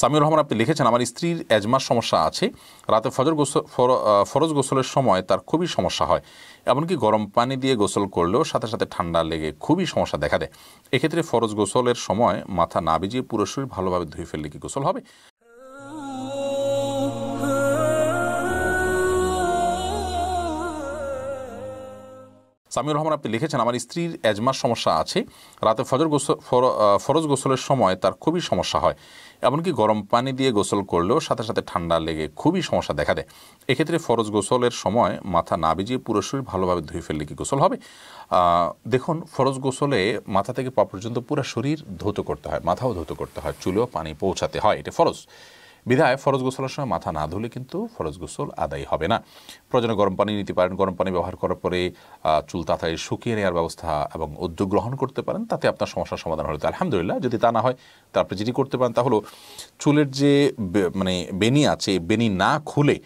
সামিউর রহমান আপনি লিখেছেন আমার স্ত্রীর অ্যাজমার সমস্যা আছে রাতে ফজর গোসল ফরজ গোসলের সময় তার খুবই সমস্যা হয় এমনকি গরম পানি দিয়ে গোসল করলেও সাথে সাথে ঠান্ডা লেগে খুবই সমস্যা দেখা দেয় এক্ষেত্রে ফরজ গোসলের সময় মাথা না ভিজিয়ে পুরো শরীর ভালোভাবে ধুয়ে ফেললে কি গোসল হবে সামিউর রহমান আপনি লিখেছেন আমার স্ত্রীর অ্যাজমার সমস্যা আছে রাতে ফজর গোসল ফরজ গোসলের সময় তার খুবই সমস্যা হয় এমনকি গরম পানি দিয়ে গোসল করলেও সাথে সাথে ঠান্ডা লেগে খুবই সমস্যা দেখা দেয় এক্ষেত্রে ফরজ গোসলের সময় মাথা না ভিজিয়ে পুরো শরীর ভালোভাবে ধুয়ে ফেললে কি গোসল হবে দেখুন ফরজ গোসলে মাথা থেকে পা পর্যন্ত পুরো শরীর ধৌত করতে হয় মাথাও ধৌত করতে হয় চুলেও পানি পৌঁছাতে হয় এটা ফরজ বিধায় ফরজ গোসলের সময় মাথা না ধুলে কিন্তু ফরজ গোসল আদায় হবে না প্রয়োজনে গরম পানি নিতে পারেন গরম পানি ব্যবহার করার পরে চুল তাতায় শুকিয়ে নেওয়ার ব্যবস্থা এবং উদ্যোগ গ্রহণ করতে পারেন তাতে আপনার সমস্যার সমাধান হলো আলহামদুলিল্লাহ যদি তা না হয় তারপরে আপনি যেটি করতে পারেন তা হলো চুলের যে মানে বেনি আছে বেনি না খুলে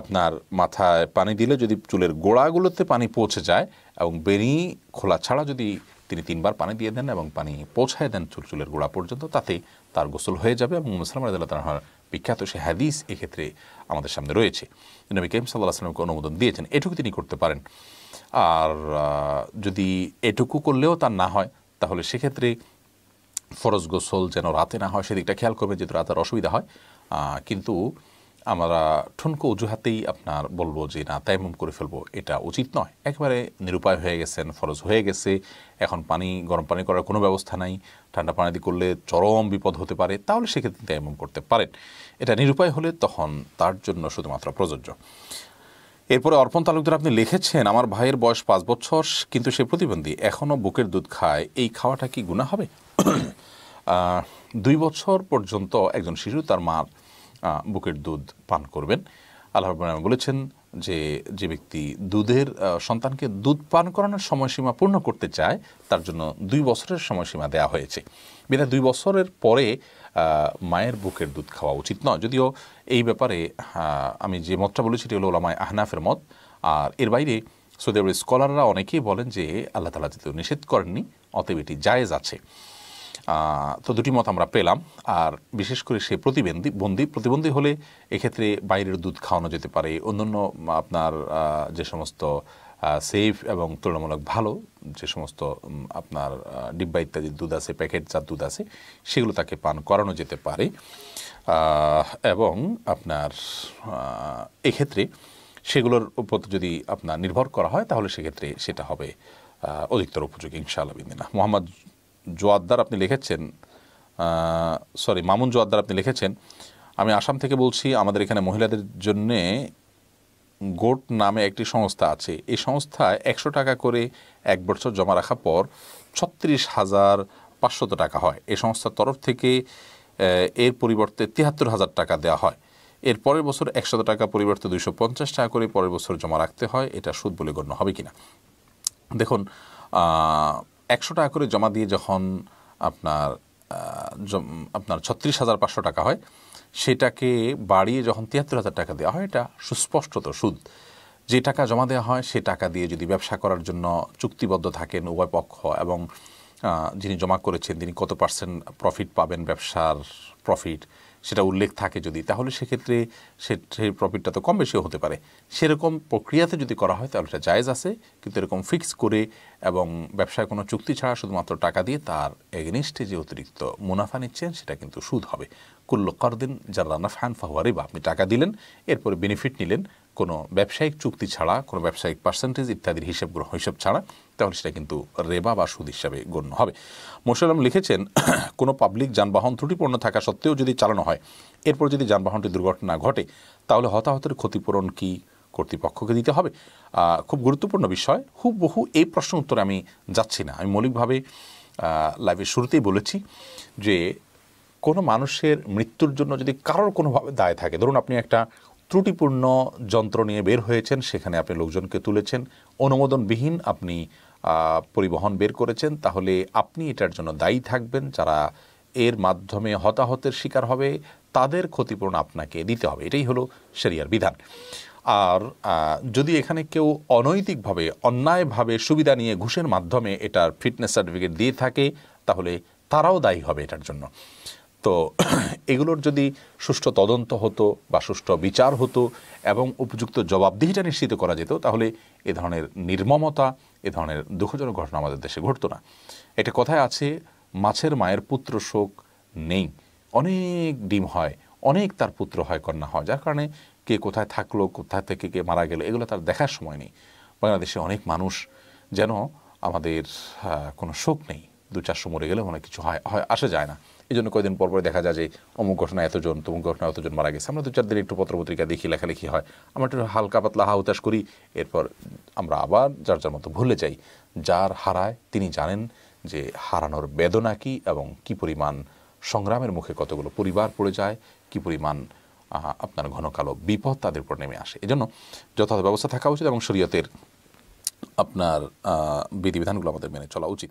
আপনার মাথায় পানি দিলে যদি চুলের গোড়াগুলোতে পানি পৌঁছে যায় এবং বেনি খোলা ছাড়া যদি তিনি তিনবার পানি দিয়ে দেন এবং পানি পৌঁছায় দেন চুল চুলের গোড়া পর্যন্ত তাতে তার গোসল হয়ে যাবে এবং মুসলাম রাজাল্লাহ তার বিখ্যাত সে হাদিস এক্ষেত্রে আমাদের সামনে রয়েছে নবী কাইম সাল্লাহ আসলামকে অনুমোদন দিয়েছেন এটুকু তিনি করতে পারেন আর যদি এটুকু করলেও তার না হয় তাহলে সেক্ষেত্রে ফরজ গোসল যেন রাতে না হয় সেদিকটা খেয়াল করবেন যেহেতু রাতের অসুবিধা হয় কিন্তু আমরা ঠুনকো অজুহাতেই আপনার বলবো যে না তাইমুম করে ফেলবো এটা উচিত নয় একেবারে নিরুপায় হয়ে গেছেন ফরজ হয়ে গেছে এখন পানি গরম পানি করার কোনো ব্যবস্থা নাই ঠান্ডা পানি দিয়ে করলে চরম বিপদ হতে পারে তাহলে সেক্ষেত্রে তাইমুম করতে পারেন এটা নিরুপায় হলে তখন তার জন্য শুধুমাত্র প্রযোজ্য এরপরে অর্পণ তালুকদার আপনি লিখেছেন আমার ভাইয়ের বয়স পাঁচ বছর কিন্তু সে প্রতিবন্ধী এখনও বুকের দুধ খায় এই খাওয়াটা কি গুণা হবে দুই বছর পর্যন্ত একজন শিশু তার মার বুকের দুধ পান করবেন আল্লাহ বলেছেন যে যে ব্যক্তি দুধের সন্তানকে দুধ পান করানোর সময়সীমা পূর্ণ করতে চায় তার জন্য দুই বছরের সময়সীমা দেয়া হয়েছে বিনা দুই বছরের পরে মায়ের বুকের দুধ খাওয়া উচিত নয় যদিও এই ব্যাপারে আমি যে মতটা বলেছি এটি হলো ওলামায় আহনাফের মত আর এর বাইরে সৌদি আরবের স্কলাররা অনেকেই বলেন যে আল্লাহ তালা যেহেতু নিষেধ করেননি অতএব এটি জায়েজ আছে তো দুটি মত আমরা পেলাম আর বিশেষ করে সে প্রতিবন্ধী বন্দী প্রতিবন্ধী হলে এক্ষেত্রে বাইরের দুধ খাওয়ানো যেতে পারে অন্যান্য আপনার যে সমস্ত সেফ এবং তুলনামূলক ভালো যে সমস্ত আপনার ডিব্বা ইত্যাদি দুধ আছে প্যাকেটজাত দুধ আছে সেগুলো তাকে পান করানো যেতে পারে এবং আপনার এক্ষেত্রে সেগুলোর উপর যদি আপনার নির্ভর করা হয় তাহলে সেক্ষেত্রে সেটা হবে অধিকতর উপযোগী ইনশাআল্লাহ বিন্দিনা মোহাম্মদ জোয়াদ্দার আপনি লিখেছেন সরি মামুন জোয়াদ্দার আপনি লিখেছেন আমি আসাম থেকে বলছি আমাদের এখানে মহিলাদের জন্যে গোট নামে একটি সংস্থা আছে এই সংস্থায় একশো টাকা করে এক বছর জমা রাখা পর ছত্রিশ হাজার পাঁচশত টাকা হয় এই সংস্থার তরফ থেকে এর পরিবর্তে তিয়াত্তর হাজার টাকা দেওয়া হয় এর পরের বছর একশত টাকা পরিবর্তে দুইশো পঞ্চাশ টাকা করে পরের বছর জমা রাখতে হয় এটা সুদ বলে গণ্য হবে কি না দেখুন একশো টাকা করে জমা দিয়ে যখন আপনার আপনার ছত্রিশ হাজার পাঁচশো টাকা হয় সেটাকে বাড়িয়ে যখন তিয়াত্তর হাজার টাকা দেওয়া হয় এটা সুস্পষ্টত সুদ যে টাকা জমা দেওয়া হয় সে টাকা দিয়ে যদি ব্যবসা করার জন্য চুক্তিবদ্ধ থাকেন উভয় পক্ষ এবং যিনি জমা করেছেন তিনি কত পার্সেন্ট প্রফিট পাবেন ব্যবসার প্রফিট সেটা উল্লেখ থাকে যদি তাহলে সেক্ষেত্রে সে সেই প্রফিটটা তো কম বেশিও হতে পারে সেরকম প্রক্রিয়াতে যদি করা হয় তাহলে সেটা জায়জ আছে কিন্তু এরকম ফিক্স করে এবং ব্যবসায় কোনো চুক্তি ছাড়া শুধুমাত্র টাকা দিয়ে তার এগেনিস্টে যে অতিরিক্ত মুনাফা নিচ্ছেন সেটা কিন্তু সুদ হবে কুল্ল দিন যারা ফ্যান ফাহারে বা আপনি টাকা দিলেন এরপরে বেনিফিট নিলেন কোনো ব্যবসায়িক চুক্তি ছাড়া কোনো ব্যবসায়িক পার্সেন্টেজ ইত্যাদির হিসেব হিসাব ছাড়া তাহলে সেটা কিন্তু রেবা বা সুদ হিসাবে গণ্য হবে মোশালাম লিখেছেন কোনো পাবলিক যানবাহন ত্রুটিপূর্ণ থাকা সত্ত্বেও যদি চালানো হয় এরপর যদি যানবাহনটি দুর্ঘটনা ঘটে তাহলে হতাহতের ক্ষতিপূরণ কি কর্তৃপক্ষকে দিতে হবে খুব গুরুত্বপূর্ণ বিষয় হুবহু এই প্রশ্ন উত্তরে আমি যাচ্ছি না আমি মৌলিকভাবে লাইভের শুরুতেই বলেছি যে কোনো মানুষের মৃত্যুর জন্য যদি কারোর কোনোভাবে দায় থাকে ধরুন আপনি একটা ত্রুটিপূর্ণ যন্ত্র নিয়ে বের হয়েছেন সেখানে আপনি লোকজনকে তুলেছেন অনুমোদনবিহীন আপনি পরিবহন বের করেছেন তাহলে আপনি এটার জন্য দায়ী থাকবেন যারা এর মাধ্যমে হতাহতের শিকার হবে তাদের ক্ষতিপূরণ আপনাকে দিতে হবে এটাই হলো সেরিয়ার বিধান আর যদি এখানে কেউ অনৈতিকভাবে অন্যায়ভাবে সুবিধা নিয়ে ঘুষের মাধ্যমে এটার ফিটনেস সার্টিফিকেট দিয়ে থাকে তাহলে তারাও দায়ী হবে এটার জন্য তো এগুলোর যদি সুষ্ঠু তদন্ত হতো বা সুষ্ঠু বিচার হতো এবং উপযুক্ত জবাবদিহিটা নিশ্চিত করা যেত তাহলে এ ধরনের নির্মমতা এ ধরনের দুঃখজনক ঘটনা আমাদের দেশে ঘটতো না এটা কথায় আছে মাছের মায়ের পুত্র শোক নেই অনেক ডিম হয় অনেক তার পুত্র হয় কন্যা হয় যার কারণে কে কোথায় থাকলো কোথায় থেকে কে মারা গেল এগুলো তার দেখার সময় নেই বাংলাদেশে অনেক মানুষ যেন আমাদের কোনো শোক নেই দু চারশো মরে গেলে অনেক কিছু হয় হয় আসা যায় না এই জন্য কয়েকদিন পরপর দেখা যায় যে অমুক ঘটনা এতজন তমুক ঘটনা এতজন মারা গেছে আমরা দু চার দিন একটু পত্রপত্রিকা দেখি লেখালেখি হয় আমরা একটু হালকা পাতলা হাউতাস করি এরপর আমরা আবার যার যার মতো ভুলে যাই যার হারায় তিনি জানেন যে হারানোর বেদনা কি এবং কি পরিমাণ সংগ্রামের মুখে কতগুলো পরিবার পড়ে যায় কি পরিমাণ আপনার ঘনকালো বিপদ তাদের উপর নেমে আসে এই জন্য যথাযথ ব্যবস্থা থাকা উচিত এবং শরীয়তের আপনার বিধিবিধানগুলো আমাদের মেনে চলা উচিত